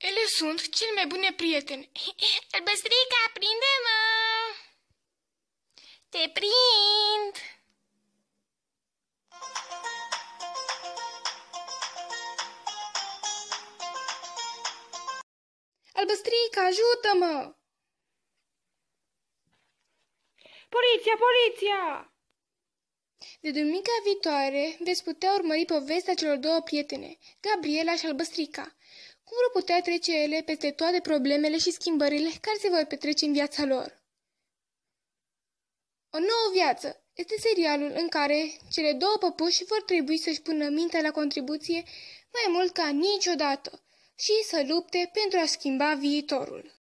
Ele sunt cel mai bune prieteni. Albăstrica, prinde-mă! Te prind! Albăstrica, ajută-mă! Poliția, poliția! De duminica viitoare veți putea urmări povestea celor două prietene, Gabriela și Albăstrica. Cum vor putea trece ele peste toate problemele și schimbările care se vor petrece în viața lor? O nouă viață este serialul în care cele două păpuși vor trebui să-și pună mintea la contribuție mai mult ca niciodată și să lupte pentru a schimba viitorul.